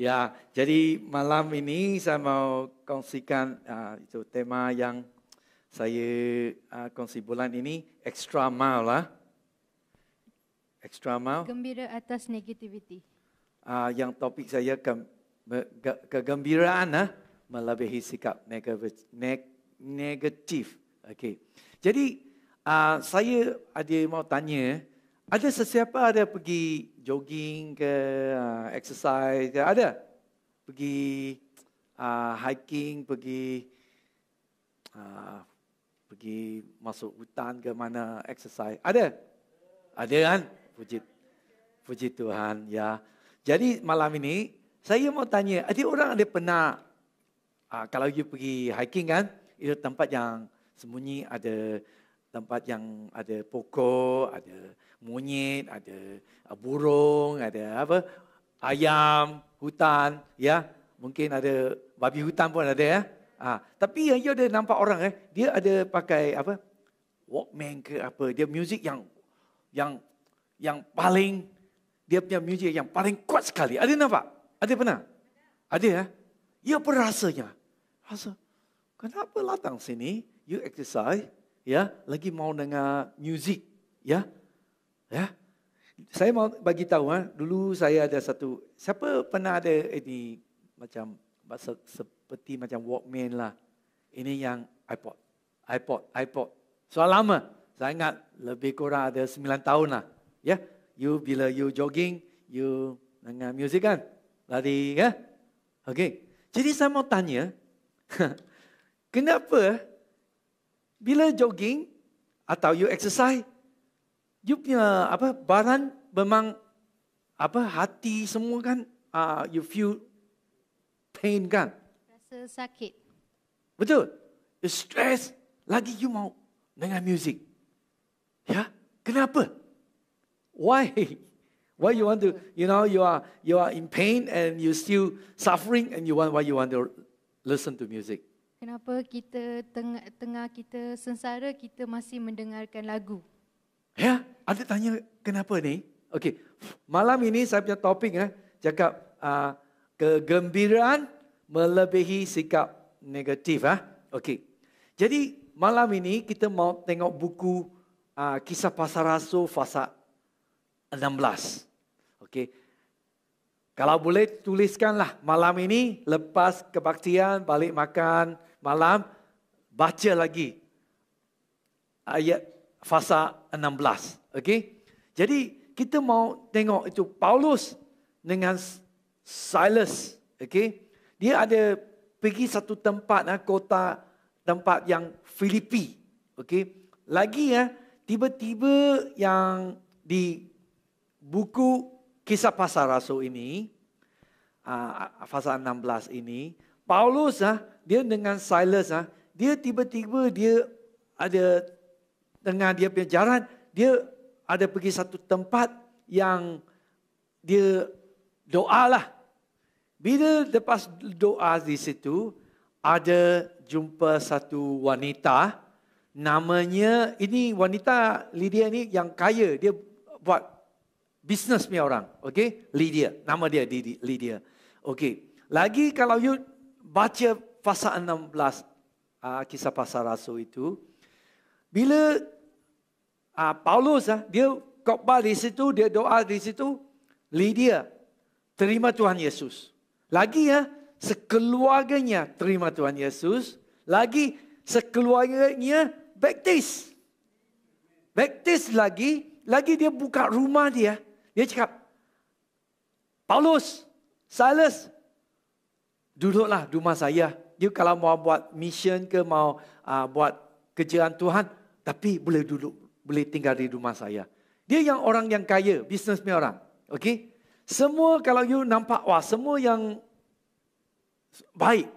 Ya, jadi malam ini saya mau kongsikan uh, itu tema yang saya uh, kongsi bulan ini extra mile lah. Extra mile. Gembira atas negativiti. Uh, yang topik saya ke, ke, kegembiraan lah, melebihi sikap negatif. Okay, Jadi uh, saya ada mau tanya, ada sesiapa ada pergi jogging ke, uh, exercise ke, ada. Pergi uh, hiking, pergi uh, pergi masuk hutan ke mana, exercise. Ada? Ada kan? Puji, puji Tuhan. ya. Jadi malam ini, saya mau tanya, ada orang ada pernah, uh, kalau you pergi hiking kan, itu tempat yang sembunyi, ada tempat yang ada pokok, ada monyet, ada uh, burung, ada apa? Ayam, hutan, ya. Mungkin ada babi hutan pun ada ya. Ha. tapi yang dia ada nampak orang eh, dia ada pakai apa? Walkman ke apa? Dia music yang yang yang paling dia punya music yang paling kuat sekali. Ada nampak? Ada pernah? Ada ya. Ya apa rasanya? Rasa kenapa datang sini? You exercise, ya. Lagi mau dengar music ya. Ya. Saya mau bagi tahu ha, dulu saya ada satu siapa pernah ada ini eh, macam seperti macam Walkman lah. Ini yang iPod. iPod, iPod. Soal lama. Saya ingat lebih kurang ada 9 tahun lah. Ya. You bila you jogging, you dengar music kan? Lari ya. Okey. Jadi saya mau tanya kenapa bila jogging atau you exercise you punya apa badan memang apa hati semua kan uh, you feel pain kan rasa sakit betul You stress lagi you mau dengar music ya kenapa why why you want to you know you are you are in pain and you still suffering and you want why you want to listen to music kenapa kita tengah, tengah kita sengsara kita masih mendengarkan lagu Ya, ada tanya kenapa ni? Okey, malam ini saya punya topik eh, cakap uh, kegembiraan melebihi sikap negatif. Eh? Okey, jadi malam ini kita mau tengok buku uh, kisah pasal rasul fasa 16. Okey, kalau boleh tuliskanlah malam ini lepas kebaktian balik makan malam baca lagi ayat fasa 16. Okey. Jadi kita mau tengok itu Paulus dengan Silas. Okey. Dia ada pergi satu tempat nak ah, kota tempat yang Filipi. Okey. Lagi ya tiba-tiba yang di buku kisah pasal rasul ini ah, fasa 16 ini Paulus ah dia dengan Silas ah dia tiba-tiba dia ada dengan dia punya jalan, dia ada pergi satu tempat yang dia doa lah. Bila lepas doa di situ, ada jumpa satu wanita, namanya, ini wanita Lydia ni yang kaya, dia buat bisnes punya orang. Okay? Lydia, nama dia Lydia. Okay. Lagi kalau you baca pasal 16, uh, ah, kisah pasal rasul itu, bila uh, Paulus uh, dia khotbah di situ, dia doa di situ, Lydia terima Tuhan Yesus. Lagi ya, uh, sekeluarganya terima Tuhan Yesus, lagi sekeluarganya baptis. Baptis lagi, lagi dia buka rumah dia, dia cakap, Paulus, Silas, duduklah rumah saya. Dia kalau mau buat mission ke mau uh, buat kerjaan Tuhan, tapi boleh dulu boleh tinggal di rumah saya. Dia yang orang yang kaya, bisnesnya orang. Okay, Semua kalau you nampak wah semua yang baik.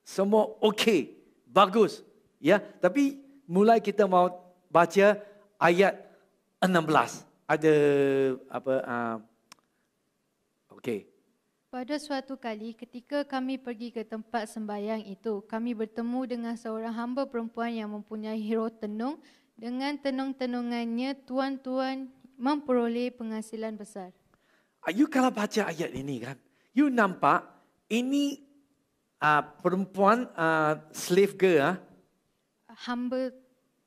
Semua okey, bagus. Ya, tapi mulai kita mau baca ayat 16. Ada apa uh, okey. Pada suatu kali ketika kami pergi ke tempat sembahyang itu, kami bertemu dengan seorang hamba perempuan yang mempunyai hero tenung. Dengan tenung-tenungannya, tuan-tuan memperoleh penghasilan besar. Ayuh kalau baca ayat ini kan, you nampak ini uh, perempuan uh, slave girl. Uh? Hamba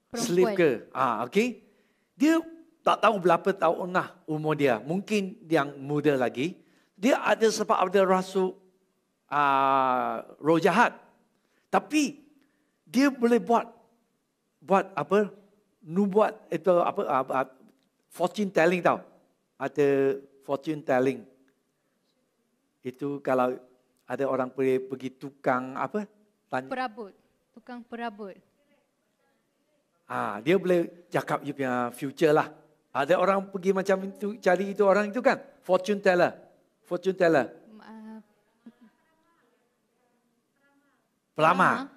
perempuan. Slave girl, uh, okay. Dia tak tahu berapa tahun lah umur dia. Mungkin yang muda lagi dia ada sebab ada rasa uh, roh jahat. Tapi dia boleh buat buat apa? Nu buat itu apa? Uh, uh, fortune telling tau. Ada fortune telling. Itu kalau ada orang boleh pergi tukang apa? Tanya. Perabot. Tukang perabot. Ah, dia boleh cakap you future lah. Ada orang pergi macam itu cari itu orang itu kan? Fortune teller. Fortune teller. Pelama.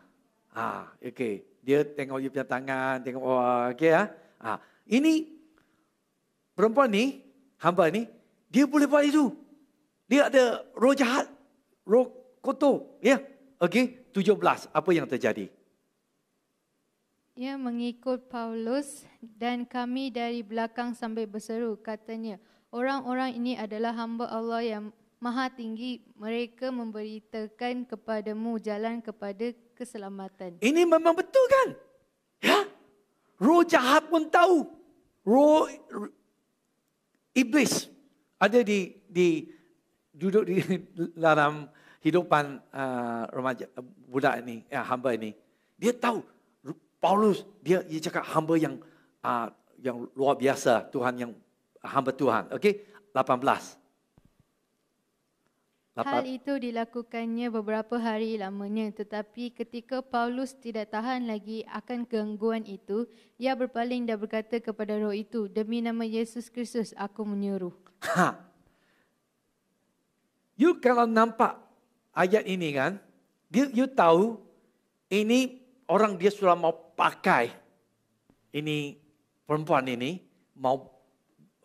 Ah, okay. Dia tengok dia punya tangan, tengok wah, okay ya. Ah, ini perempuan ni, hamba ni, dia boleh buat itu. Dia ada roh jahat, roh kotor, ya. Yeah. Okay, tujuh belas. Apa yang terjadi? Ia mengikut Paulus dan kami dari belakang sambil berseru, katanya, Orang-orang ini adalah hamba Allah yang maha tinggi. Mereka memberitakan kepadamu jalan kepada keselamatan. Ini memang betul kan? Ya? Roh jahat pun tahu. Roh, iblis ada di di duduk di dalam hidupan uh, remaja uh, budak ini, ya, hamba ini. Dia tahu Paulus dia dia cakap hamba yang uh, yang luar biasa Tuhan yang hamba Tuhan. Okey, 18. Hal itu dilakukannya beberapa hari lamanya tetapi ketika Paulus tidak tahan lagi akan gangguan itu, ia berpaling dan berkata kepada roh itu, demi nama Yesus Kristus aku menyuruh. Ha. You kalau nampak ayat ini kan, you, you tahu ini orang dia sudah mau pakai ini perempuan ini mau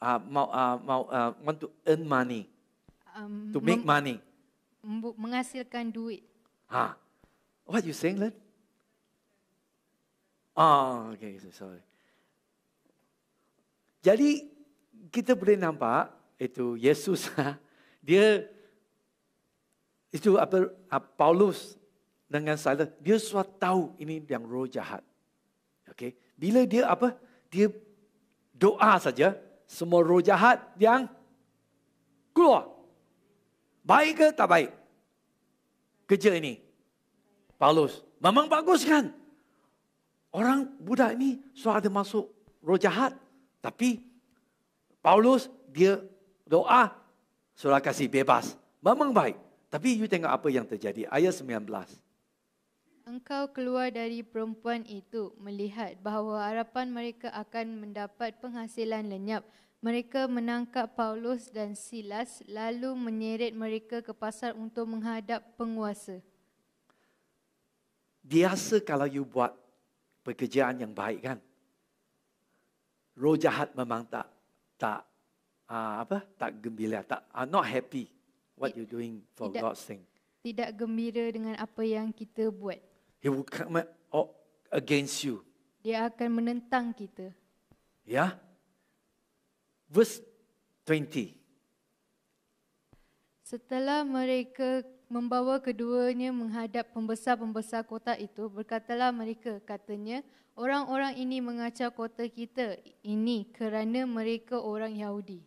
uh, mau, uh, mau, uh, want to earn money, um, to make money. Menghasilkan duit. Ha. What you saying, Len? Oh, ah, okay, sorry. Jadi, kita boleh nampak, itu Yesus, ah, dia, itu apa, ah, Paulus dengan Silas, dia suat tahu ini yang roh jahat. Okay. Bila dia apa, dia doa saja, semua roh jahat yang keluar. Baik ke tak baik? Kerja ini. Paulus, memang bagus kan? Orang budak ini sudah ada masuk roh jahat. Tapi Paulus, dia doa, sudah kasih bebas. Memang baik. Tapi you tengok apa yang terjadi. Ayat 19. Engkau keluar dari perempuan itu melihat bahawa harapan mereka akan mendapat penghasilan lenyap. Mereka menangkap Paulus dan Silas lalu menyeret mereka ke pasar untuk menghadap penguasa. Biasa kalau you buat pekerjaan yang baik kan? Roh jahat memang tak tak uh, apa? Tak gembira, tak uh, not happy what you doing for tidak, God's sake. Tidak gembira dengan apa yang kita buat. He will come against you. Dia akan menentang kita. Ya. Yeah? Verse 20. Setelah mereka membawa keduanya menghadap pembesar-pembesar kota itu, berkatalah mereka, katanya, orang-orang ini mengacau kota kita ini kerana mereka orang Yahudi.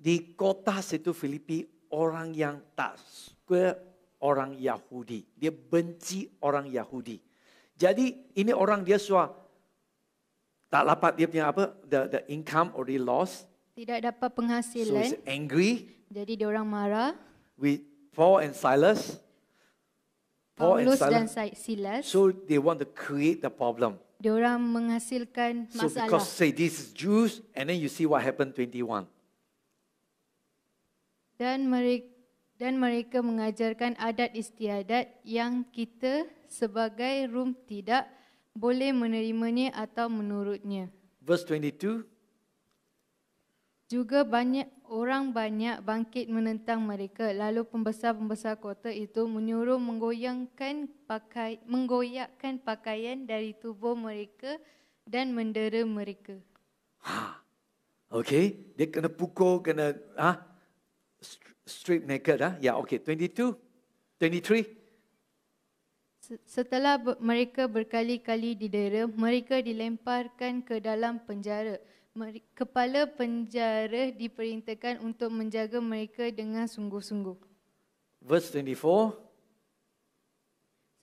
Di kota situ Filipi, orang yang tak suka orang Yahudi. Dia benci orang Yahudi. Jadi ini orang dia suah tak dapat dia punya apa the the income or the loss. Tidak dapat penghasilan. So he's angry. Jadi dia orang marah. With Paul and Silas. Paul and Silas. dan Silas. So they want to create the problem. Dia orang menghasilkan masalah. So because say this is Jews and then you see what happened 21. Dan mereka dan mereka mengajarkan adat istiadat yang kita sebagai rum tidak boleh menerimanya atau menurutnya. Verse 22. Juga banyak orang banyak bangkit menentang mereka lalu pembesar-pembesar kota itu menyuruh menggoyangkan pakai menggoyakkan pakaian dari tubuh mereka dan mendera mereka. Ha. okay. dia kena pukul kena ha strip naked ah. Huh? Yeah, okay. 22 23 Setelah mereka berkali-kali didera, mereka dilemparkan ke dalam penjara. Kepala penjara diperintahkan untuk menjaga mereka dengan sungguh-sungguh. Verse 24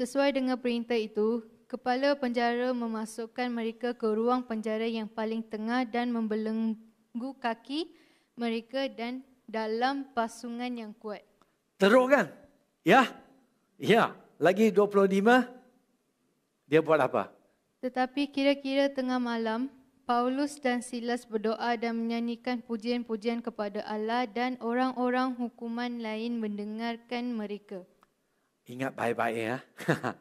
Sesuai dengan perintah itu, kepala penjara memasukkan mereka ke ruang penjara yang paling tengah dan membelenggu kaki mereka dan dalam pasungan yang kuat. Teruk kan? Ya. Ya, lagi 25 dia buat apa? Tetapi kira-kira tengah malam Paulus dan Silas berdoa dan menyanyikan pujian-pujian kepada Allah dan orang-orang hukuman lain mendengarkan mereka. Ingat baik-baik ya.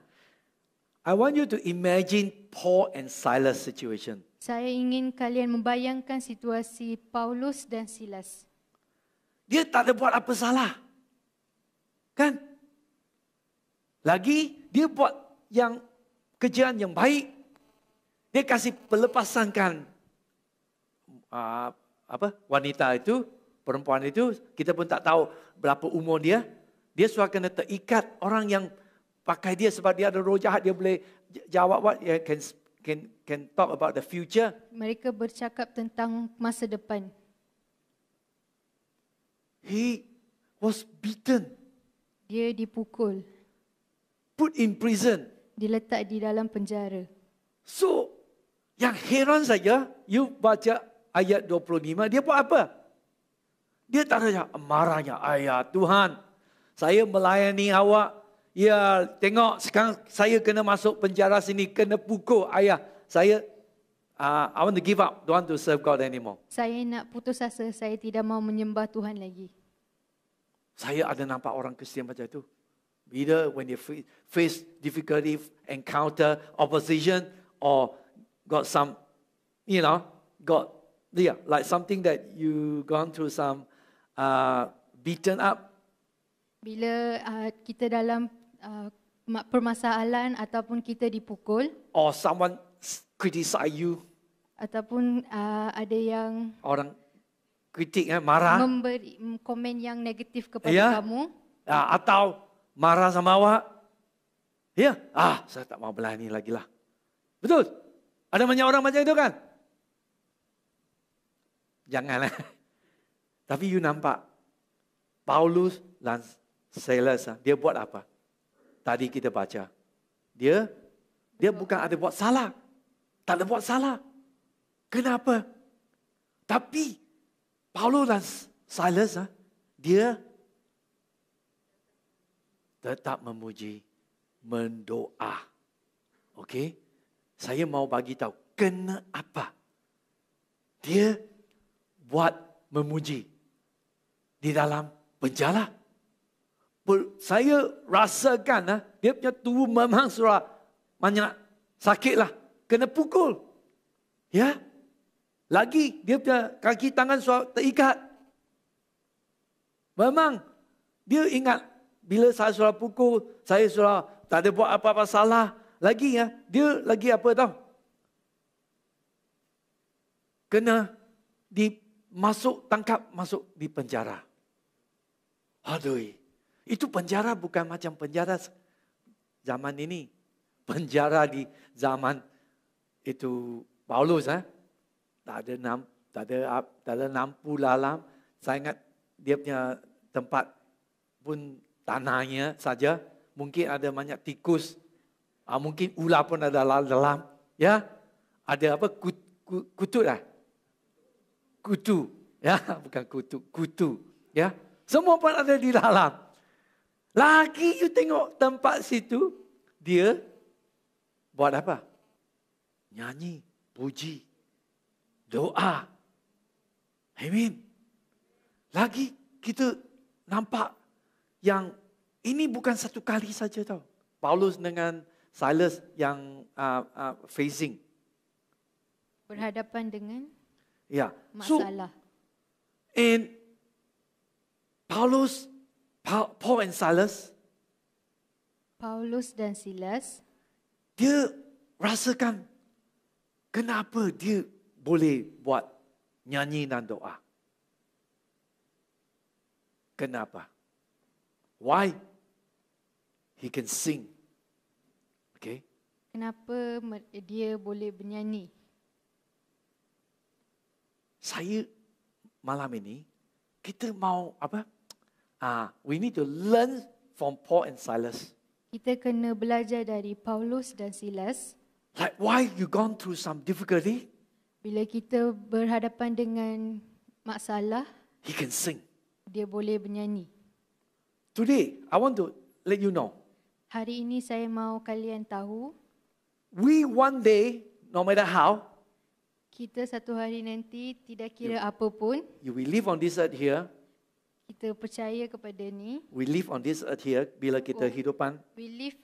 I want you to imagine Paul and Silas situation. Saya ingin kalian membayangkan situasi Paulus dan Silas. Dia tak ada buat apa salah. Kan? Lagi, dia buat yang kerjaan yang baik. Dia kasih pelepasankan uh, apa wanita itu, perempuan itu. Kita pun tak tahu berapa umur dia. Dia suka kena terikat orang yang pakai dia sebab dia ada roh jahat. Dia boleh jawab, what? Yeah, can, can, can talk about the future. Mereka bercakap tentang masa depan. He was beaten. Dia dipukul. Put in prison. Diletak di dalam penjara. So, yang heran saja, you baca ayat 25, dia buat apa? Dia tak ada marahnya. Ayah, Tuhan, saya melayani awak. Ya, tengok sekarang saya kena masuk penjara sini, kena pukul ayah. Saya Uh, I want to give up. Don't want to serve God anymore. Saya nak putus asa. Saya tidak mau menyembah Tuhan lagi. Saya ada nampak orang Kristian macam tu. Either when they face difficulty, encounter opposition, or got some, you know, got yeah, like something that you gone through some uh, beaten up. Bila uh, kita dalam uh, permasalahan ataupun kita dipukul. Or someone criticize you. Ataupun uh, ada yang orang kritik eh, marah memberi mm, komen yang negatif kepada yeah. kamu uh, atau marah sama awak ya yeah. ah saya tak mau belah ini lagi lah betul ada banyak orang macam itu kan Janganlah. tapi you nampak Paulus dan Silas ah, dia buat apa tadi kita baca dia dia bukan ada buat salah tak ada buat salah. Kenapa? Tapi Paulus dan Silas, ah, dia tetap memuji, mendoa. Okey? Saya mau bagi tahu kena apa? Dia buat memuji di dalam penjala. Saya rasakan ah, dia punya tubuh memang surah banyak lah kena pukul. Ya. Lagi dia punya kaki tangan terikat. Memang dia ingat bila saya suruh pukul, saya suruh tak ada buat apa-apa salah. Lagi ya, dia lagi apa tahu? Kena dimasuk tangkap masuk di penjara. Aduh. Itu penjara bukan macam penjara zaman ini. Penjara di zaman itu Paulus eh tak ada enam tak ada tak ada lampu dalam saya ingat dia punya tempat pun tanahnya saja mungkin ada banyak tikus ah mungkin ular pun ada dalam ya ada apa kut, kut, kutu lah kutu ya bukan kutu kutu ya semua pun ada di dalam lagi you tengok tempat situ dia buat apa nyanyi, puji, doa. Amin. Lagi kita nampak yang ini bukan satu kali saja tau. Paulus dengan Silas yang uh, uh, facing berhadapan dengan ya masalah. So, and Paulus Paul and Silas Paulus dan Silas dia rasakan kenapa dia boleh buat nyanyi dan doa? Kenapa? Why? He can sing. Okay? Kenapa dia boleh bernyanyi? Saya malam ini kita mau apa? Ah, uh, we need to learn from Paul and Silas. Kita kena belajar dari Paulus dan Silas. Like why you gone through some difficulty? Bila kita berhadapan dengan masalah, he can sing. Dia boleh bernyanyi. Today, I want to let you know. Hari ini saya mahu kalian tahu. We one day, no matter how, kita satu hari nanti tidak kira you, apa pun. You will live on this earth here. Kita percaya kepada ni. We live on this earth here bila kita oh, hidupan. We live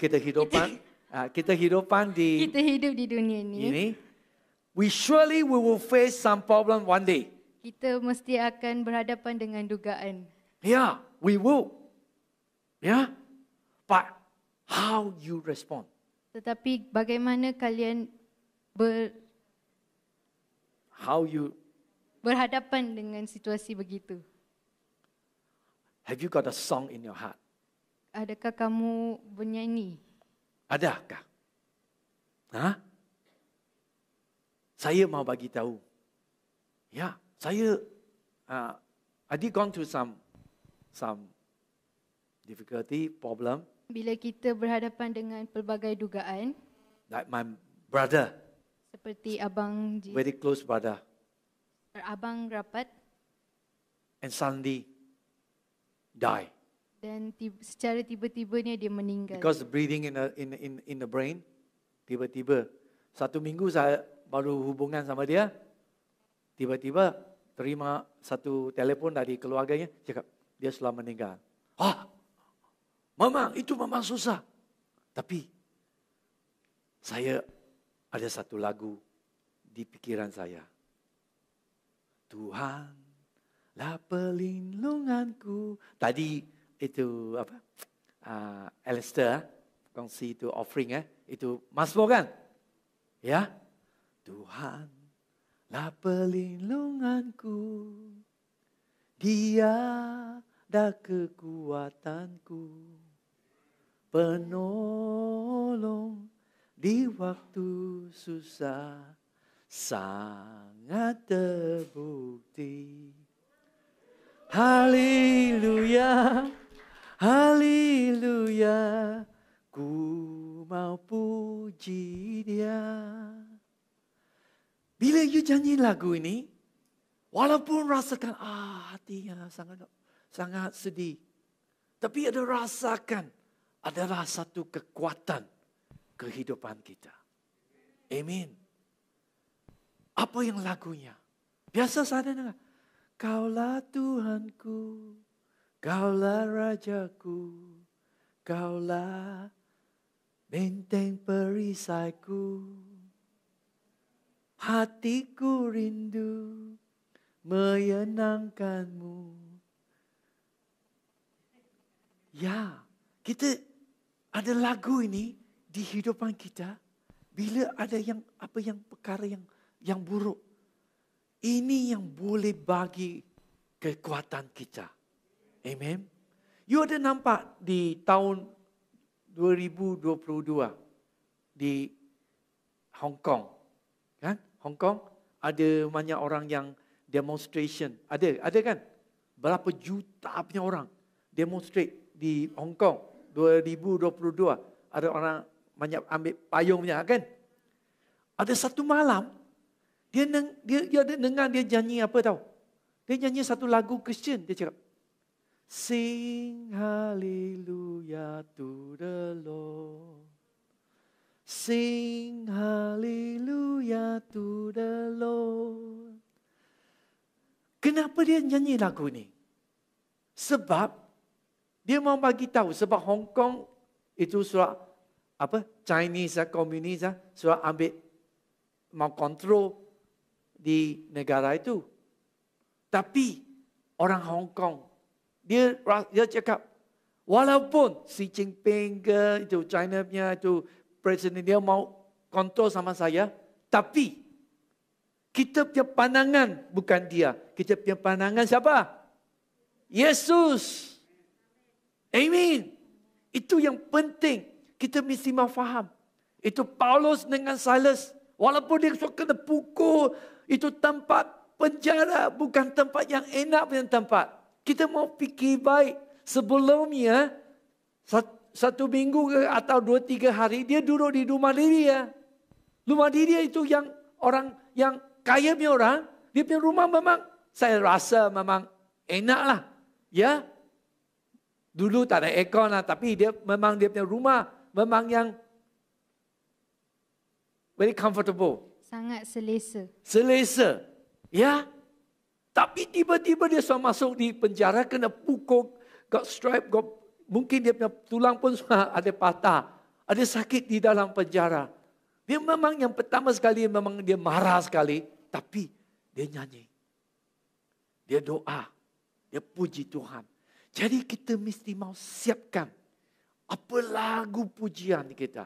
kita hidupan. Kita, Ah, kita hidupan di kita hidup di dunia ini. Ini we surely we will face some problem one day. Kita mesti akan berhadapan dengan dugaan. Yeah, we will. Yeah. But how you respond? Tetapi bagaimana kalian ber how you berhadapan dengan situasi begitu? Have you got a song in your heart? Adakah kamu bernyanyi? Adakah? Ha? Saya mau bagi tahu. Ya, saya uh, I did gone through some some difficulty, problem. Bila kita berhadapan dengan pelbagai dugaan. Like my brother. Seperti abang. Very close brother. Abang rapat. And suddenly die. Dan tiba, secara tiba ni dia meninggal. Because breathing in the in in in the brain, tiba-tiba satu minggu saya baru hubungan sama dia, tiba-tiba terima satu telefon dari keluarganya cakap dia sudah meninggal. Ah, memang itu memang susah. Tapi saya ada satu lagu di pikiran saya. Tuhan, lah pelindunganku. Tadi itu apa? Uh, Alistair ah, kongsi itu offering eh. Itu Mazmur kan? Ya. Tuhan lah perlindunganku. Dia dah kekuatanku. Penolong di waktu susah sangat terbukti. Hallelujah. Haleluya, ku mau puji dia. Bila you nyanyi lagu ini, walaupun rasakan ah hatinya sangat sangat sedih. Tapi ada rasakan adalah satu kekuatan kehidupan kita. Amin. Apa yang lagunya? Biasa saja, dengar. Kaulah Tuhanku, Kaulah rajaku, kaulah benteng perisaiku. Hatiku rindu menyenangkanmu. Ya, kita ada lagu ini di hidupan kita bila ada yang apa yang perkara yang yang buruk. Ini yang boleh bagi kekuatan kita. Amen. You ada nampak di tahun 2022 di Hong Kong. Kan? Hong Kong ada banyak orang yang demonstration. Ada, ada kan? Berapa juta punya orang demonstrate di Hong Kong 2022. Ada orang banyak ambil payung punya kan? Ada satu malam dia dia dia ada dengar dia nyanyi apa tahu? Dia nyanyi satu lagu Christian dia cakap Sing hallelujah to the Lord. Sing hallelujah to the Lord. Kenapa dia nyanyi lagu ni? Sebab dia mau bagi tahu sebab Hong Kong itu surat apa Chinese ah, Communist komunis ah, surat ambil mau kontrol di negara itu. Tapi orang Hong Kong dia dia cakap walaupun Xi Jinping ke itu China punya itu presiden dia mau kontrol sama saya tapi kita punya pandangan bukan dia kita punya pandangan siapa Yesus Amin itu yang penting kita mesti mahu faham itu Paulus dengan Silas walaupun dia suka kena pukul itu tempat penjara bukan tempat yang enak punya tempat kita mau fikir baik sebelumnya satu minggu atau dua tiga hari dia duduk di rumah diri ya. Rumah diri itu yang orang yang kaya punya orang, dia punya rumah memang saya rasa memang enak lah. Ya, dulu tak ada aircon lah tapi dia memang dia punya rumah memang yang very comfortable. Sangat selesa. Selesa, ya. Yeah? Tapi tiba-tiba dia sudah masuk di penjara, kena pukul, got stripe, got, mungkin dia punya tulang pun ada patah. Ada sakit di dalam penjara. Dia memang yang pertama sekali, memang dia marah sekali. Tapi dia nyanyi. Dia doa. Dia puji Tuhan. Jadi kita mesti mau siapkan apa lagu pujian kita.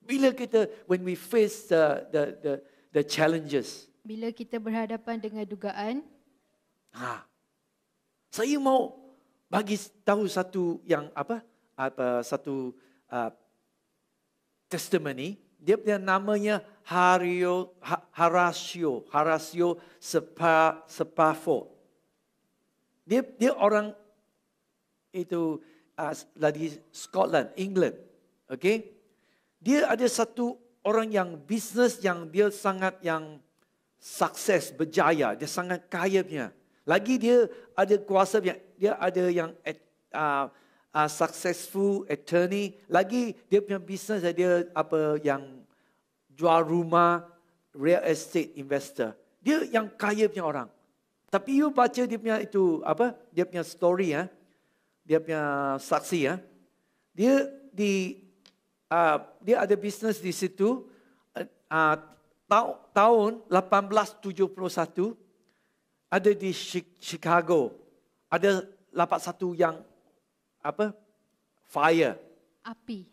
Bila kita, when we face the the the, the challenges. Bila kita berhadapan dengan dugaan. Ha. Saya mau bagi tahu satu yang apa? apa satu uh, testimony. Dia punya namanya Hario, ha, Harasio Horacio Sepa, Sepafo. Dia, dia orang itu uh, dari Scotland, England. Okay? Dia ada satu orang yang bisnes yang dia sangat yang sukses, berjaya. Dia sangat kaya punya. Lagi dia ada kuasa yang dia ada yang uh, uh, successful attorney. Lagi dia punya bisnes dia apa yang jual rumah real estate investor. Dia yang kaya punya orang. Tapi you baca dia punya itu apa? Dia punya story ya. Dia punya saksi ya. Dia di uh, dia ada bisnes di situ uh, eh, ta- tahun 1871 ada di Chicago ada lapak satu yang apa fire api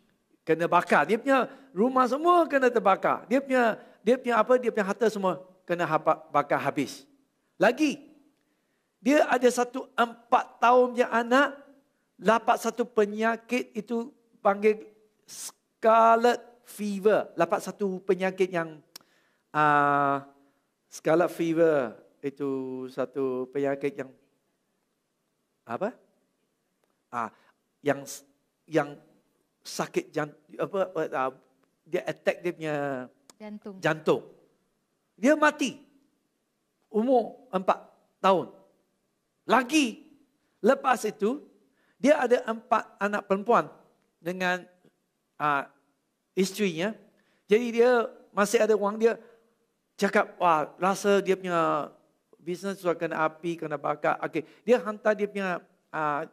kena bakar dia punya rumah semua kena terbakar dia punya dia punya apa dia punya harta semua kena bakar habis lagi dia ada satu empat tahun punya anak lapak satu penyakit itu panggil scarlet fever lapak satu penyakit yang uh, scarlet fever itu satu penyakit yang apa? Ah, yang yang sakit jantung apa ah, dia attack dia punya jantung. Jantung. Dia mati. Umur empat tahun. Lagi lepas itu dia ada empat anak perempuan dengan ah, isterinya. Jadi dia masih ada wang dia cakap wah rasa dia punya bisnes sudah kena api, kena bakar. Okay, dia hantar dia punya uh,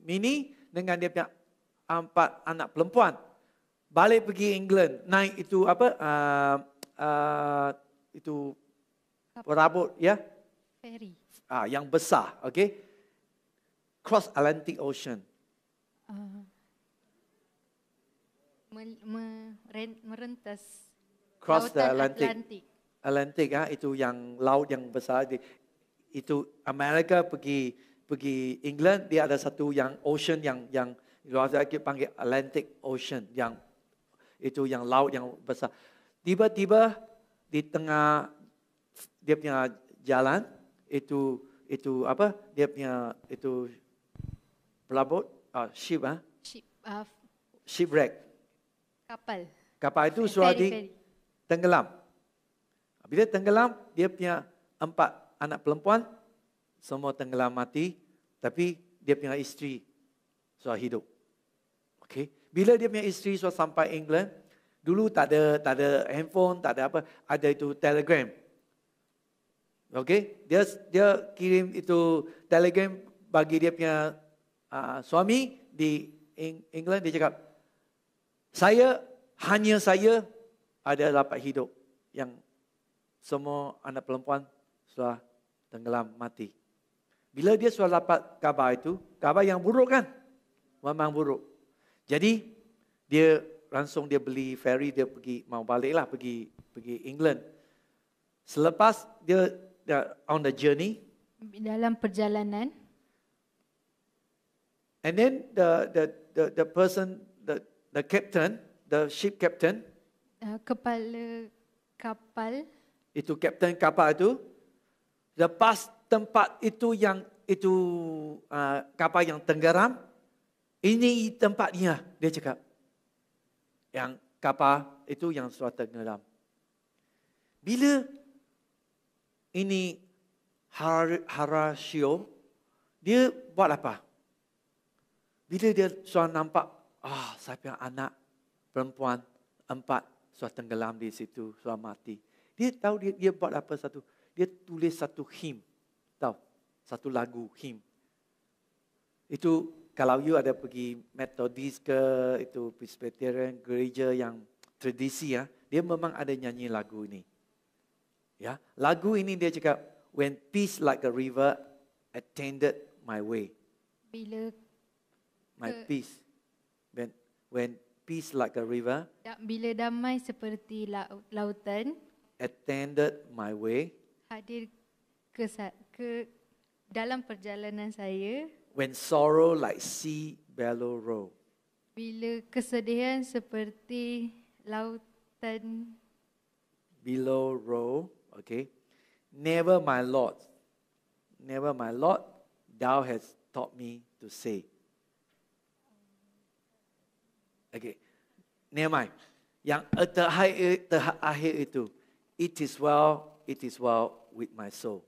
mini dengan dia punya empat anak perempuan. Balik pergi England, naik itu apa, uh, uh, itu perabot ya. Ferry. Ah, yang besar, okay? Cross Atlantic Ocean. Uh, me, me, rent, merentas. Cross the Atlantic. Atlantic. Atlantic ah itu yang laut yang besar di itu Amerika pergi pergi England dia ada satu yang ocean yang yang luar saya panggil Atlantic Ocean yang itu yang laut yang besar. Tiba-tiba di tengah dia punya jalan itu itu apa dia punya itu pelabur ah ship ah ship uh, shipwreck kapal kapal itu suatu tenggelam bila tenggelam, dia punya empat anak perempuan, semua tenggelam mati, tapi dia punya isteri sudah hidup. Okay. Bila dia punya isteri sudah sampai England, dulu tak ada, tak ada handphone, tak ada apa, ada itu telegram. Okay. Dia, dia kirim itu telegram bagi dia punya uh, suami di England, dia cakap, saya, hanya saya ada dapat hidup yang semua anak perempuan sudah tenggelam mati. Bila dia sudah dapat kabar itu, kabar yang buruk kan? Memang buruk. Jadi dia langsung dia beli ferry, dia pergi mau baliklah pergi pergi England. Selepas dia, on the journey dalam perjalanan And then the the the the person the the captain, the ship captain uh, kepala kapal itu kapten kapal itu lepas tempat itu yang itu uh, ah, kapal yang tenggelam ini tempatnya dia cakap yang kapal itu yang sudah tenggelam bila ini Harasio dia buat apa bila dia sudah nampak ah oh, siapa anak perempuan empat sudah tenggelam di situ sudah mati dia tahu dia, dia buat apa satu. Dia tulis satu hymn. Tahu? Satu lagu hymn. Itu kalau you ada pergi Methodist ke itu Presbyterian gereja yang tradisi ya, dia memang ada nyanyi lagu ini. Ya, lagu ini dia cakap when peace like a river attended my way. Bila my ke, peace when when peace like a river. Ya, bila damai seperti lautan attended my way. Hadir ke, ke dalam perjalanan saya. When sorrow like sea bellow row. Bila kesedihan seperti lautan below row, okay. Never my lord. Never my lord, thou has taught me to say. Okay. Never mind. Yang terakhir, terakhir itu. It is well, it is well with my soul.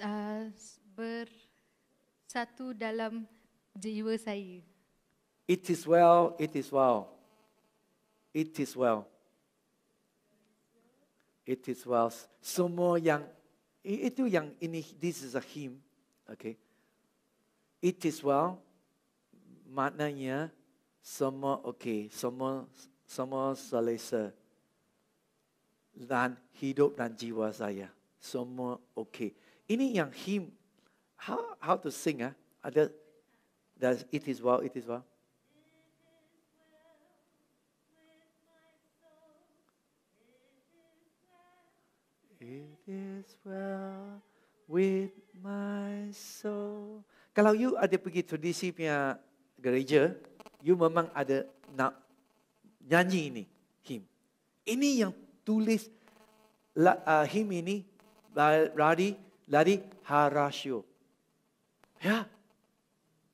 Uh, bersatu dalam jiwa saya. It is well, it is well. It is well. It is well. Semua yang itu yang ini this is a hymn, okay? It is well. Maknanya semua okay, semua semua selesa. dan hidup dan jiwa saya semua okey. Ini yang him how how to sing ah eh? ada does it is well it is well. It is well with my soul. Kalau you ada pergi tradisi punya gereja, you memang ada nak nyanyi ini, him. Ini yang tulis la, uh, him ini dari dari Harashio. Ya.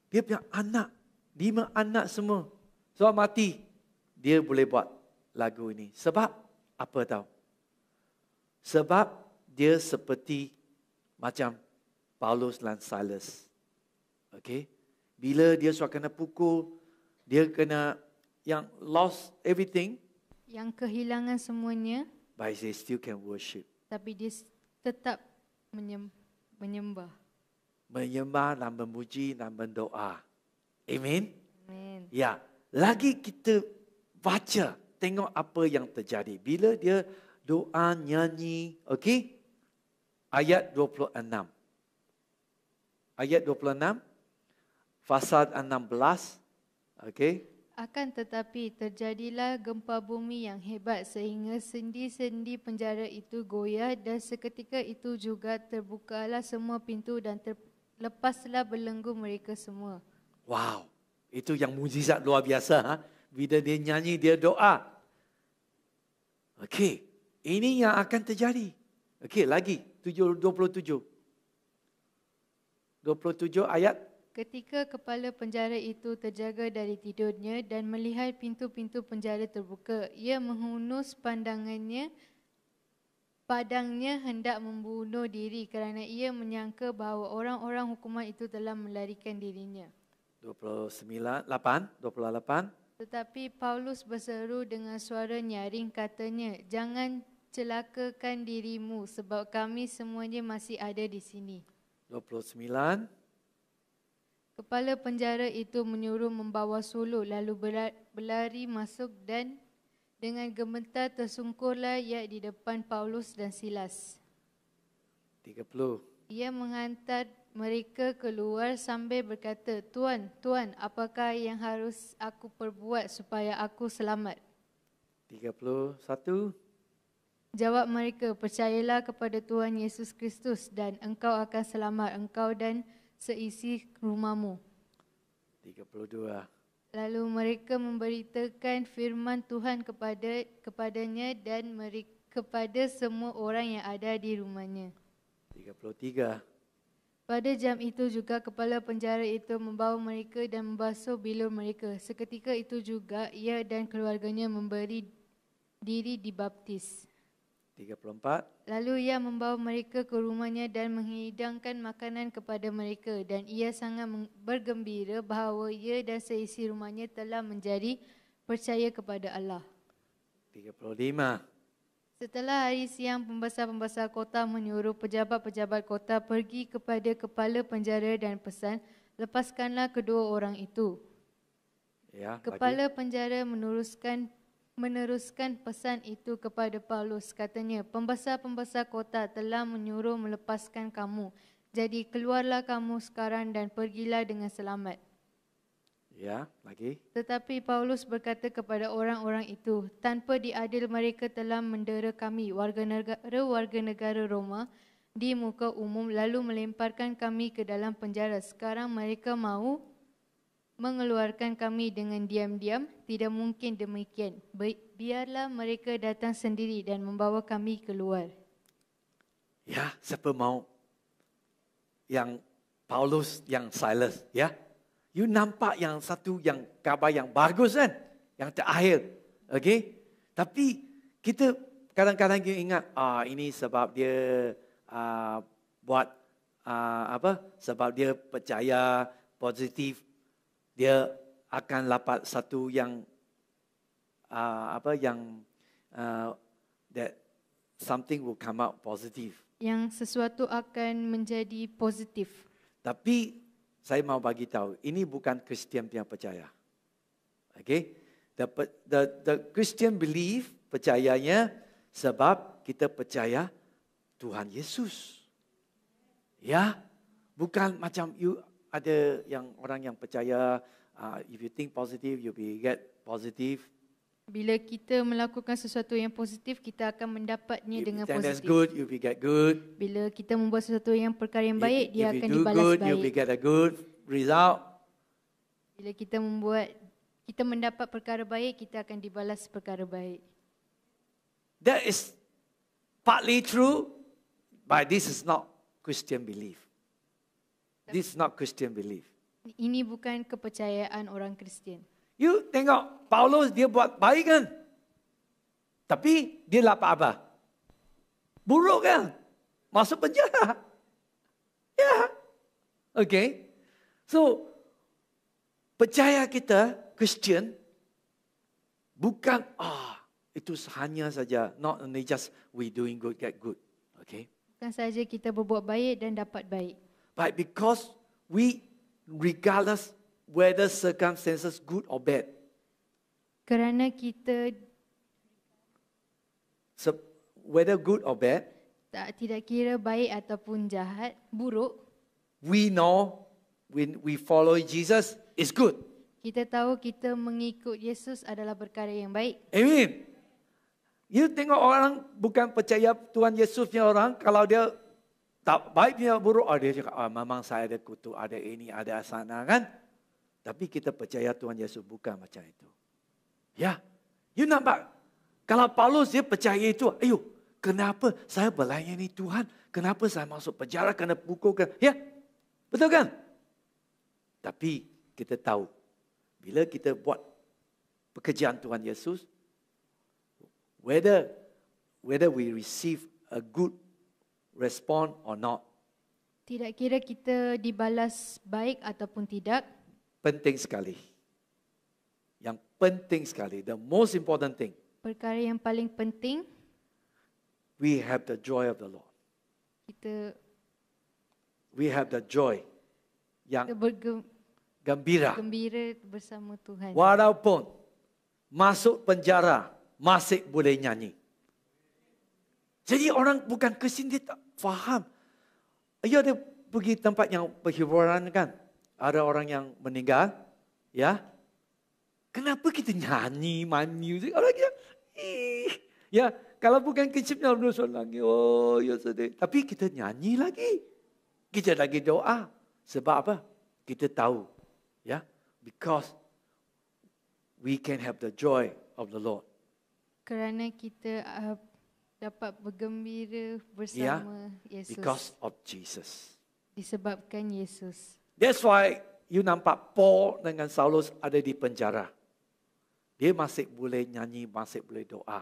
Dia punya anak. Lima anak semua. Sebab so, mati. Dia boleh buat lagu ini. Sebab apa tahu? Sebab dia seperti macam Paulus dan Silas. Okay? Bila dia suka kena pukul, dia kena yang lost everything, yang kehilangan semuanya but they still can worship tapi dia tetap menyem, menyembah menyembah dan memuji dan berdoa amen amen ya lagi kita baca tengok apa yang terjadi bila dia doa nyanyi okey ayat 26 ayat 26 fasal 16 okey akan tetapi terjadilah gempa bumi yang hebat sehingga sendi-sendi penjara itu goyah dan seketika itu juga terbukalah semua pintu dan terlepaslah belenggu mereka semua. Wow, itu yang mujizat luar biasa. Ha? Bila dia nyanyi, dia doa. Okey, ini yang akan terjadi. Okey, lagi 27. 27 ayat Ketika kepala penjara itu terjaga dari tidurnya dan melihat pintu-pintu penjara terbuka, ia menghunus pandangannya. Padangnya hendak membunuh diri kerana ia menyangka bahawa orang-orang hukuman itu telah melarikan dirinya. 29, 8, 28. Tetapi Paulus berseru dengan suara nyaring katanya, Jangan celakakan dirimu sebab kami semuanya masih ada di sini. 29. Kepala penjara itu menyuruh membawa suluk lalu berlari masuk dan dengan gemetar tersungkurlah ia di depan Paulus dan Silas. 30. Ia menghantar mereka keluar sambil berkata, Tuan, Tuan, apakah yang harus aku perbuat supaya aku selamat? 31. Jawab mereka, percayalah kepada Tuhan Yesus Kristus dan engkau akan selamat, engkau dan seisi rumahmu. 32. Lalu mereka memberitakan firman Tuhan kepada kepadanya dan mereka kepada semua orang yang ada di rumahnya. 33. Pada jam itu juga kepala penjara itu membawa mereka dan membasuh bilur mereka. Seketika itu juga ia dan keluarganya memberi diri dibaptis. 34 Lalu ia membawa mereka ke rumahnya dan menghidangkan makanan kepada mereka dan ia sangat bergembira bahawa ia dan seisi rumahnya telah menjadi percaya kepada Allah. 35 Setelah hari siang pembesar-pembesar kota menyuruh pejabat-pejabat kota pergi kepada kepala penjara dan pesan lepaskanlah kedua orang itu. Ya, kepala penjara menuruskan meneruskan pesan itu kepada Paulus. Katanya, pembesar-pembesar kota telah menyuruh melepaskan kamu. Jadi keluarlah kamu sekarang dan pergilah dengan selamat. Ya, lagi. Tetapi Paulus berkata kepada orang-orang itu, tanpa diadil mereka telah mendera kami, warga negara, warga negara Roma, di muka umum lalu melemparkan kami ke dalam penjara. Sekarang mereka mahu mengeluarkan kami dengan diam-diam, tidak mungkin demikian. Biarlah mereka datang sendiri dan membawa kami keluar. Ya, siapa mau yang Paulus, yang Silas, ya? You nampak yang satu yang kabar yang bagus kan? Yang terakhir. Okay? Tapi kita kadang-kadang kita ingat, ah ini sebab dia ah, buat ah, apa? Sebab dia percaya positif dia akan dapat satu yang uh, apa yang uh, that something will come out positive. Yang sesuatu akan menjadi positif. Tapi saya mau bagi tahu, ini bukan Kristian yang percaya. Okay, the the the Christian belief percayanya sebab kita percaya Tuhan Yesus. Ya, bukan macam you ada yang orang yang percaya uh, if you think positive you will get positive. Bila kita melakukan sesuatu yang positif, kita akan mendapatnya if dengan positif. Is good, you will get good. Bila kita membuat sesuatu yang perkara yang baik, if, dia if akan dibalas good, baik. You will get a good result. Bila kita membuat kita mendapat perkara baik, kita akan dibalas perkara baik. That is partly true, but this is not Christian belief. This not Christian belief. Ini bukan kepercayaan orang Kristian. You tengok Paulus dia buat baik kan? Tapi dia lapar apa? Buruk kan? Masuk penjara. Ya. Yeah. Okay. So, percaya kita, Christian, bukan, ah, oh, itu hanya saja. Not only just we doing good, get good. Okay. Bukan saja kita berbuat baik dan dapat baik. But because we, regardless whether circumstances good or bad, kerana kita so, whether good or bad, tak tidak kira baik ataupun jahat, buruk, we know when we follow Jesus is good. Kita tahu kita mengikut Yesus adalah perkara yang baik. Amin. You tengok orang bukan percaya Tuhan Yesusnya orang kalau dia tak baik punya buruk, ada ah, cakap, ah, memang saya ada kutu, ada ini, ada sana kan. Tapi kita percaya Tuhan Yesus bukan macam itu. Ya, you nampak? Kalau Paulus dia percaya itu, ayo, kenapa saya melayani Tuhan? Kenapa saya masuk penjara kena pukul ke? Ya, betul kan? Tapi kita tahu, bila kita buat pekerjaan Tuhan Yesus, whether whether we receive a good respond or not. Tidak kira kita dibalas baik ataupun tidak. Penting sekali. Yang penting sekali, the most important thing. Perkara yang paling penting. We have the joy of the Lord. Kita. We have the joy. Yang gembira. Gembira bersama Tuhan. Walaupun masuk penjara masih boleh nyanyi. Jadi orang bukan kesin dia tak faham. Ia dia pergi tempat yang perhiburan kan. Ada orang yang meninggal. Ya. Kenapa kita nyanyi, main music? Orang yang, ih. Ya, kalau bukan kecipnya, Abdul Rasul lagi. Oh, ya sedih. Tapi kita nyanyi lagi. Kita lagi doa. Sebab apa? Kita tahu. Ya. Because we can have the joy of the Lord. Kerana kita uh, dapat bergembira bersama yeah, Yesus. Because of Jesus. Disebabkan Yesus. That's why you nampak Paul dengan Saulus ada di penjara. Dia masih boleh nyanyi, masih boleh doa.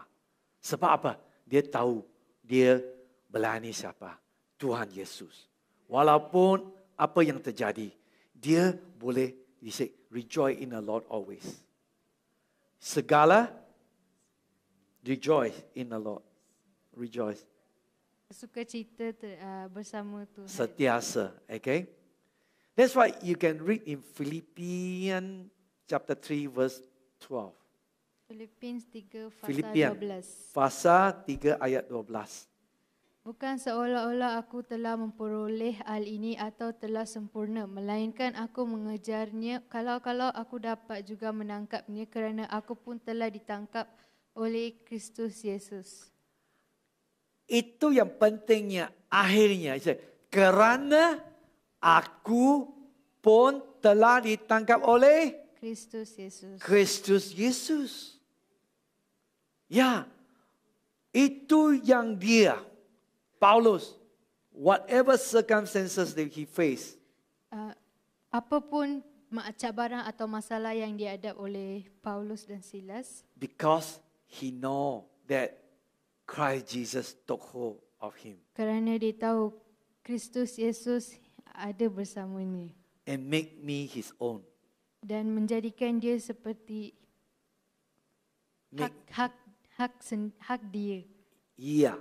Sebab apa? Dia tahu dia belani siapa? Tuhan Yesus. Walaupun apa yang terjadi, dia boleh disik rejoice in the Lord always. Segala rejoice in the Lord rejoice. Suka cerita ter, uh, bersama tu. Setiasa, okay? That's why you can read in Philippians chapter 3 verse 12. Philippians 3 Filipian, fasa 12. Fasa 3 ayat 12. Bukan seolah-olah aku telah memperoleh hal ini atau telah sempurna, melainkan aku mengejarnya kalau-kalau aku dapat juga menangkapnya kerana aku pun telah ditangkap oleh Kristus Yesus. Itu yang pentingnya akhirnya. Kerana aku pun telah ditangkap oleh Kristus Yesus. Kristus Yesus. Ya. Itu yang dia Paulus whatever circumstances that he faced, Uh, apapun cabaran atau masalah yang dihadap oleh Paulus dan Silas because he know that Christ Jesus took hold of him. Kerana dia tahu Kristus Yesus ada bersamanya. And make me his own. Dan menjadikan dia seperti hak hak hak sen, hak dia. Iya, yeah,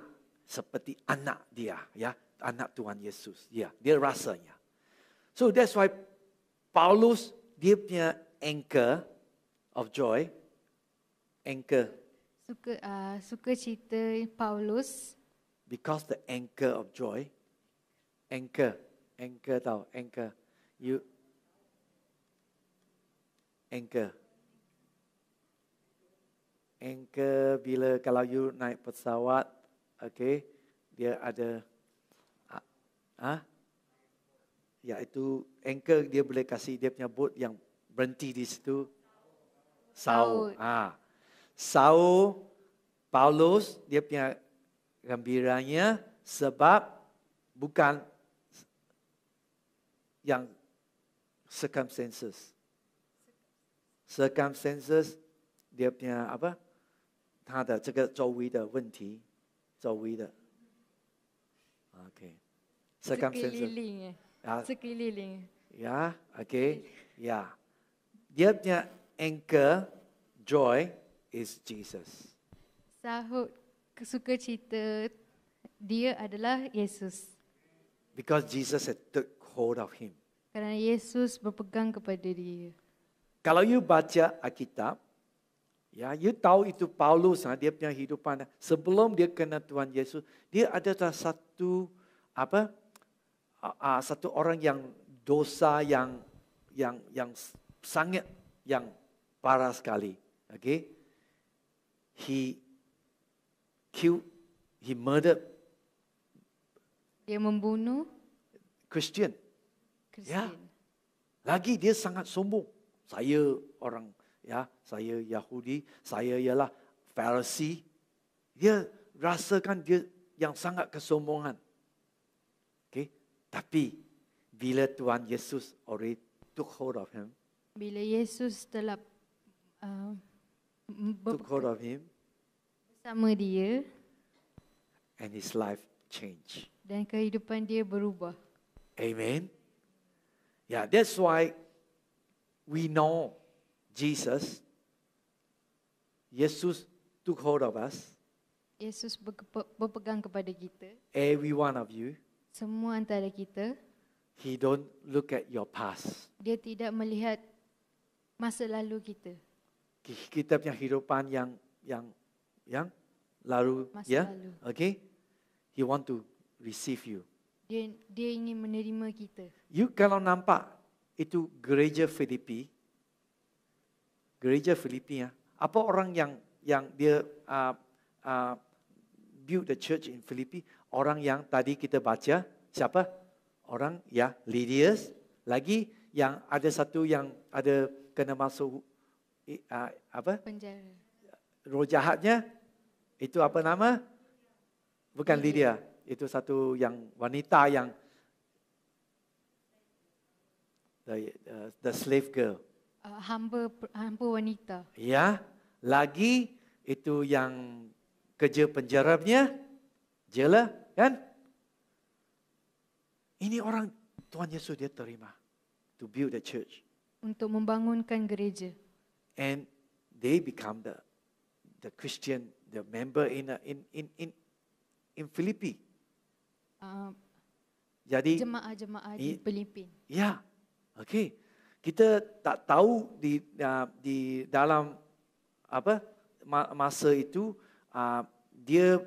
seperti anak dia, ya, anak Tuhan Yesus. Ya, yeah, dia rasanya. So that's why Paulus dia punya anchor of joy, anchor suka uh, suka cerita Paulus because the anchor of joy anchor anchor tau anchor you anchor anchor bila kalau you naik pesawat okay dia ada ha ah, ah? ya, uh, huh? iaitu anchor dia boleh kasih dia punya boat yang berhenti di situ sau ah Saul, Paulus, dia punya gembiranya sebab bukan yang circumstances. Circumstances dia punya apa? Dia ada 这个周围的问题，周围的。OK. Circumstances. Eh. Ya. Sekeliling. Ya, okay. Ya. Dia punya anchor joy is Jesus. Sahut kesuka cita dia adalah Yesus. Because Jesus had took hold of him. Kerana Yesus berpegang kepada dia. Kalau you baca Alkitab, ya, you tahu itu Paulus, ha, dia punya hidupan. Sebelum dia kenal Tuhan Yesus, dia ada satu apa? Uh, satu orang yang dosa yang yang yang sangat yang parah sekali. Okay? he killed, he murdered. Dia membunuh Christian. Christian. Ya. Lagi dia sangat sombong. Saya orang ya, saya Yahudi, saya ialah Pharisee. Dia rasakan dia yang sangat kesombongan. Okay. Tapi bila Tuhan Yesus already took hold of him. Bila Yesus telah uh, Ber- of him. Bersama dia. And his life change. Dan kehidupan dia berubah. Amen. Yeah, that's why we know Jesus. Jesus took hold of us. Yesus berpegang kepada kita. Every one of you. Semua antara kita. He don't look at your past. Dia tidak melihat masa lalu kita kita punya kehidupan yang yang yang lalu Masa ya lalu. okay he want to receive you dia dia ingin menerima kita you kalau nampak itu gereja filipi gereja filipi ya apa orang yang yang dia uh, uh, build the church in filipi orang yang tadi kita baca siapa orang ya Lydia lagi yang ada satu yang ada kena masuk uh, apa? Penjara. Roh jahatnya itu apa nama? Bukan Lydia. Lydia. Itu satu yang wanita yang the, uh, the slave girl. Uh, hamba hamba wanita. Ya. Lagi itu yang kerja penjarabnya jela kan? Ini orang Tuhan Yesus dia terima to build the church. Untuk membangunkan gereja and they become the, the Christian, the member in, a, uh, in, in, in, in Philippi. Um, Jadi, jemaah-jemaah di Filipin. Ya, yeah. okay. Kita tak tahu di, uh, di dalam apa masa itu uh, dia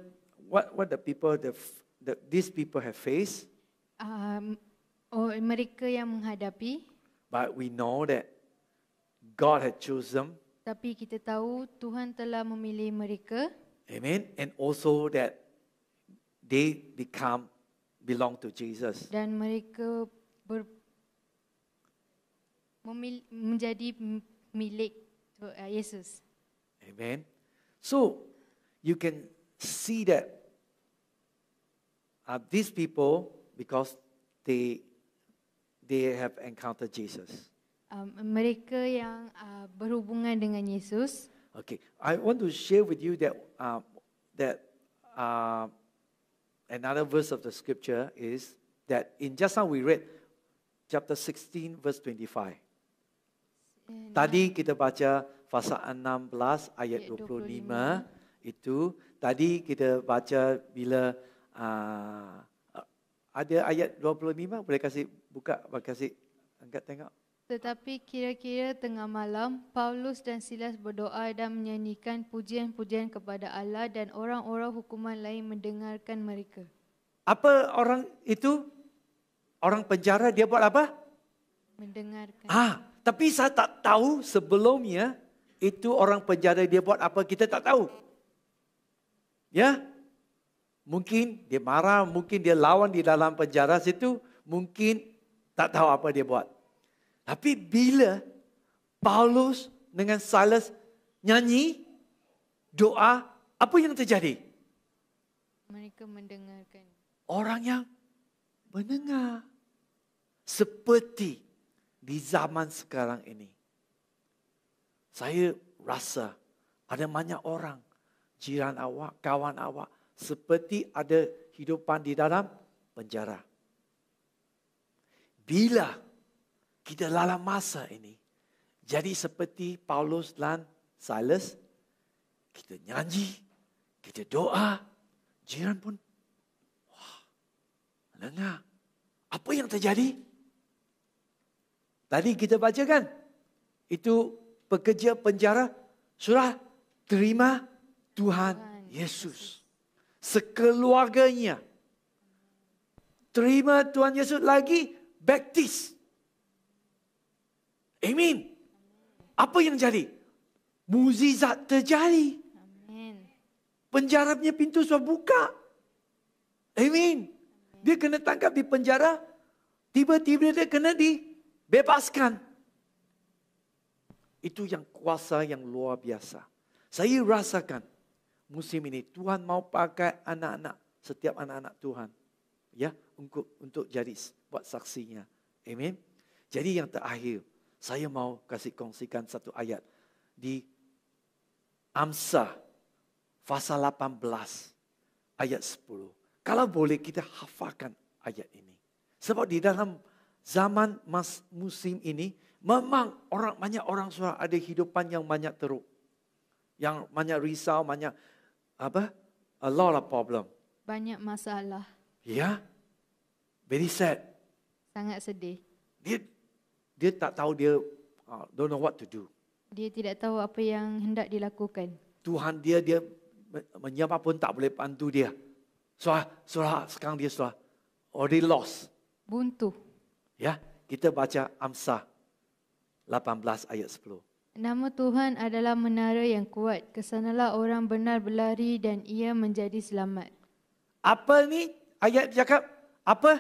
what what the people the, the these people have faced. Um, oh, mereka yang menghadapi. But we know that God had chosen them. Tapi kita tahu Tuhan telah memilih mereka. Amen. And also that they become belong to Jesus. Dan mereka ber, memil, menjadi milik uh, Yesus. Amen. So you can see that uh, these people because they they have encountered Jesus. um, mereka yang uh, berhubungan dengan Yesus. Okay, I want to share with you that um, that uh, another verse of the scripture is that in just now we read chapter 16 verse 25. Tadi uh, kita baca fasa 16 ayat 25 itu. Tadi kita baca bila uh, ada ayat 25 boleh kasih buka, boleh kasih angkat tengok. Tetapi kira-kira tengah malam, Paulus dan Silas berdoa dan menyanyikan pujian-pujian kepada Allah dan orang-orang hukuman lain mendengarkan mereka. Apa orang itu? Orang penjara dia buat apa? Mendengarkan. Ah, tapi saya tak tahu sebelumnya itu orang penjara dia buat apa kita tak tahu. Ya? Mungkin dia marah, mungkin dia lawan di dalam penjara situ, mungkin tak tahu apa dia buat. Tapi bila Paulus dengan Silas nyanyi doa, apa yang terjadi? Mereka mendengarkan. Orang yang mendengar. Seperti di zaman sekarang ini. Saya rasa ada banyak orang, jiran awak, kawan awak, seperti ada hidupan di dalam penjara. Bila kita dalam masa ini jadi seperti Paulus dan Silas kita nyanyi kita doa jiran pun wah dengar apa yang terjadi tadi kita baca kan itu pekerja penjara surah terima Tuhan Yesus sekeluarganya terima Tuhan Yesus lagi baptis Amin. Apa yang jadi? Muzizat terjadi. Amin. Penjara punya pintu sudah buka. Amin. Dia kena tangkap di penjara. Tiba-tiba dia kena dibebaskan. Itu yang kuasa yang luar biasa. Saya rasakan musim ini Tuhan mau pakai anak-anak. Setiap anak-anak Tuhan. Ya, untuk, untuk jadi buat saksinya. Amin. Jadi yang terakhir saya mau kasih kongsikan satu ayat di Amsa pasal 18 ayat 10. Kalau boleh kita hafalkan ayat ini. Sebab di dalam zaman mas musim ini memang orang banyak orang sudah ada hidupan yang banyak teruk. Yang banyak risau, banyak apa? A lot of problem. Banyak masalah. Ya. Yeah. Very sad. Sangat sedih. Dia dia tak tahu dia uh, don't know what to do. Dia tidak tahu apa yang hendak dilakukan. Tuhan dia dia menyapa pun tak boleh bantu dia. So, ah, so ah, sekarang dia sudah already lost. Buntu. Ya, kita baca Amsa 18 ayat 10. Nama Tuhan adalah menara yang kuat. Kesanalah orang benar berlari dan ia menjadi selamat. Apa ni ayat cakap? Apa?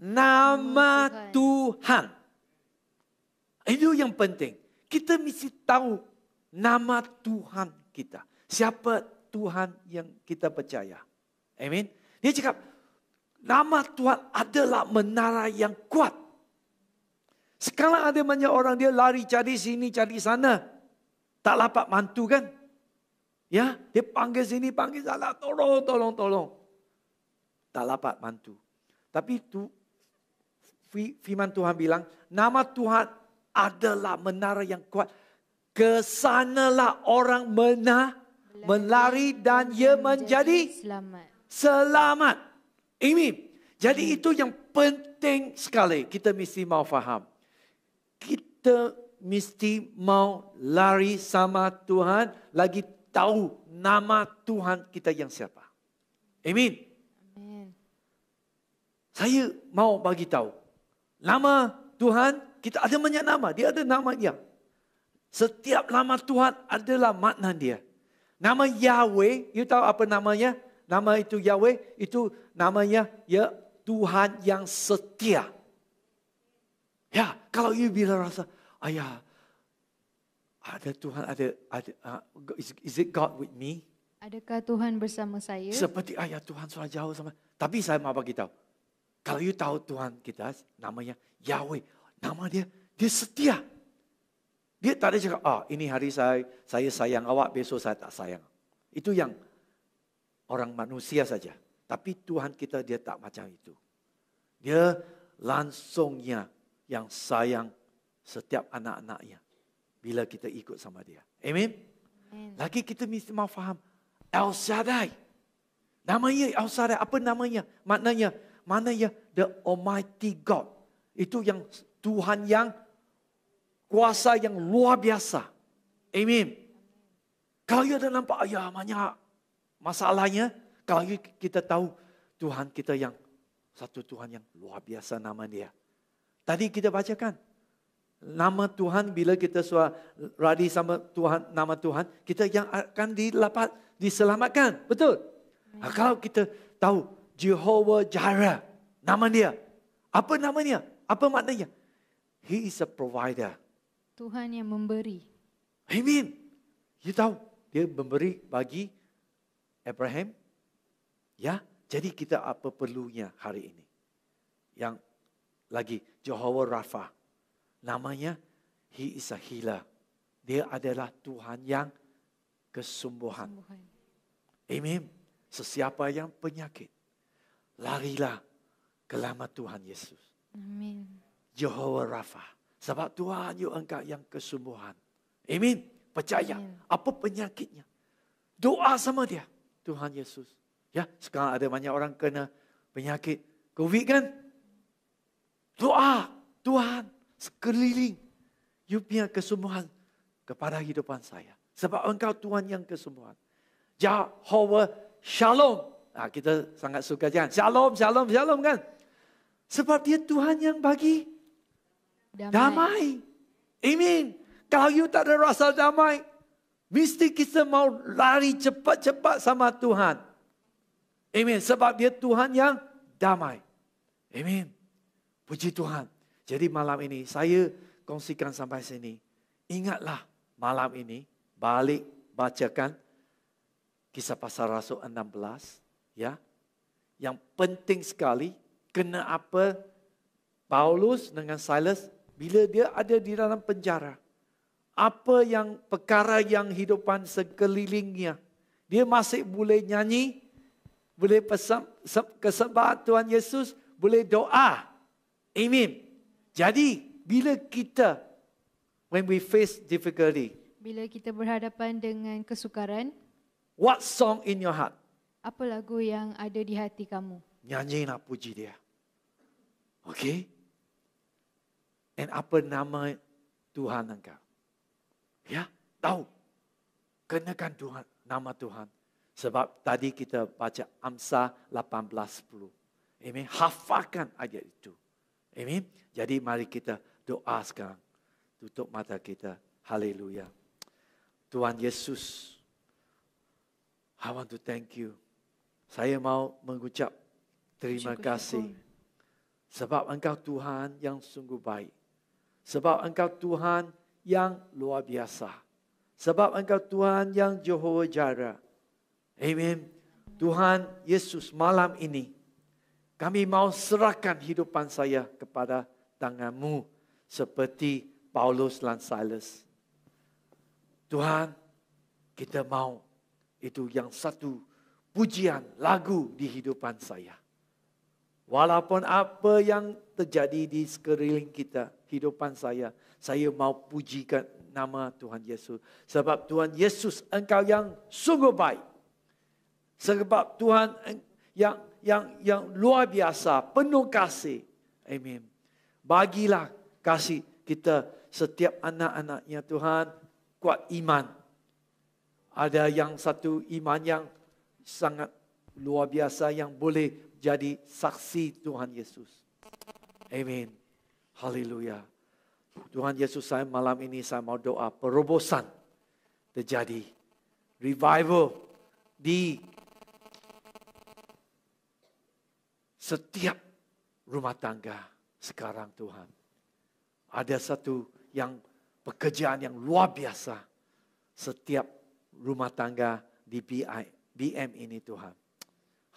Nama Tuhan. Tuhan. Itu yang penting. Kita mesti tahu nama Tuhan kita. Siapa Tuhan yang kita percaya. Amin. Dia cakap, nama Tuhan adalah menara yang kuat. Sekarang ada banyak orang dia lari cari sini, cari sana. Tak lapak mantu kan? Ya, dia panggil sini, panggil sana, tolong, tolong, tolong. Tak lapak mantu. Tapi tu, firman Tuhan bilang, nama Tuhan adalah menara yang kuat. Kesanalah orang menah, melari dan ia menjadi selamat. selamat. Ini. Jadi itu yang penting sekali. Kita mesti mau faham. Kita mesti mau lari sama Tuhan. Lagi tahu nama Tuhan kita yang siapa. Amin. Amin. Saya mau bagi tahu. Nama Tuhan kita ada banyak nama. Dia ada nama dia. Setiap nama Tuhan adalah makna dia. Nama Yahweh, you tahu apa namanya? Nama itu Yahweh, itu namanya ya Tuhan yang setia. Ya, kalau you bila rasa, ayah, ada Tuhan, ada, ada uh, is, is it God with me? Adakah Tuhan bersama saya? Seperti ayah Tuhan sudah jauh sama. Tapi saya mau bagi tahu. Kalau you tahu Tuhan kita namanya Yahweh nama dia, dia setia. Dia tak ada cakap, ah ini hari saya, saya sayang awak, besok saya tak sayang. Itu yang orang manusia saja. Tapi Tuhan kita dia tak macam itu. Dia langsungnya yang sayang setiap anak-anaknya. Bila kita ikut sama dia. Amin? Amin. Lagi kita mesti mahu faham. El Shaddai. Namanya El Shaddai. Apa namanya? Maknanya, maknanya the Almighty God. Itu yang Tuhan yang kuasa yang luar biasa. Amin. Kalau kita dah nampak, ya banyak masalahnya. Kalau kita tahu Tuhan kita yang satu Tuhan yang luar biasa nama dia. Tadi kita baca kan Nama Tuhan bila kita sudah radi sama Tuhan, nama Tuhan. Kita yang akan dilapat, diselamatkan. Betul? Amin. Kalau kita tahu Jehovah Jireh. Nama dia. Apa namanya? Apa maknanya? He is a provider. Tuhan yang memberi. Amin. You tahu, dia memberi bagi Abraham. Ya, jadi kita apa perlunya hari ini. Yang lagi, Jehovah Rafa. Namanya, He is a healer. Dia adalah Tuhan yang kesembuhan. Amin. Sesiapa yang penyakit, larilah ke lama Tuhan Yesus. Amin. Jehovah Rafa. Sebab Tuhan you engkau yang kesembuhan. Amin. Percaya. Amin. Apa penyakitnya. Doa sama dia. Tuhan Yesus. Ya, sekarang ada banyak orang kena penyakit COVID kan? Doa Tuhan sekeliling. You punya kesembuhan kepada hidupan saya. Sebab engkau Tuhan yang kesembuhan. Jehovah Shalom. Nah, ha, kita sangat suka jangan. Shalom, shalom, shalom kan? Sebab dia Tuhan yang bagi damai. damai. Amin. Kalau you tak ada rasa damai, mesti kita mau lari cepat-cepat sama Tuhan. Amin. Sebab dia Tuhan yang damai. Amin. Puji Tuhan. Jadi malam ini saya kongsikan sampai sini. Ingatlah malam ini balik bacakan kisah pasal Rasul 16. Ya. Yang penting sekali kena apa Paulus dengan Silas bila dia ada di dalam penjara apa yang perkara yang hidupan sekelilingnya dia masih boleh nyanyi boleh pesan kesembahan Tuhan Yesus boleh doa amin jadi bila kita when we face difficulty bila kita berhadapan dengan kesukaran what song in your heart apa lagu yang ada di hati kamu Nyanyi nak puji dia Okay and apa nama Tuhan engkau. Ya, tahu. Kenakan Tuhan, nama Tuhan. Sebab tadi kita baca Amsa 18.10. Amin. Hafalkan ayat itu. Amin. Jadi mari kita doa sekarang. Tutup mata kita. Haleluya. Tuhan Yesus. I want to thank you. Saya mau mengucap terima kasih. Sebab engkau Tuhan yang sungguh baik. Sebab engkau Tuhan yang luar biasa. Sebab engkau Tuhan yang Jehovah Jara. Amin. Tuhan Yesus malam ini. Kami mau serahkan hidupan saya kepada tanganmu. Seperti Paulus dan Silas. Tuhan, kita mau itu yang satu pujian lagu di hidupan saya. Walaupun apa yang terjadi di sekeliling kita, hidupan saya. Saya mau pujikan nama Tuhan Yesus. Sebab Tuhan Yesus engkau yang sungguh baik. Sebab Tuhan yang yang yang luar biasa, penuh kasih. Amin. Bagilah kasih kita setiap anak-anaknya Tuhan kuat iman. Ada yang satu iman yang sangat luar biasa yang boleh jadi saksi Tuhan Yesus. Amin. Haleluya. Tuhan Yesus saya malam ini saya mau doa perobosan terjadi. Revival di setiap rumah tangga sekarang Tuhan. Ada satu yang pekerjaan yang luar biasa setiap rumah tangga di BI, BM ini Tuhan.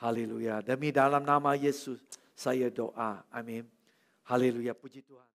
Haleluya. Demi dalam nama Yesus saya doa. Amin. Haleluya, puji Tuhan.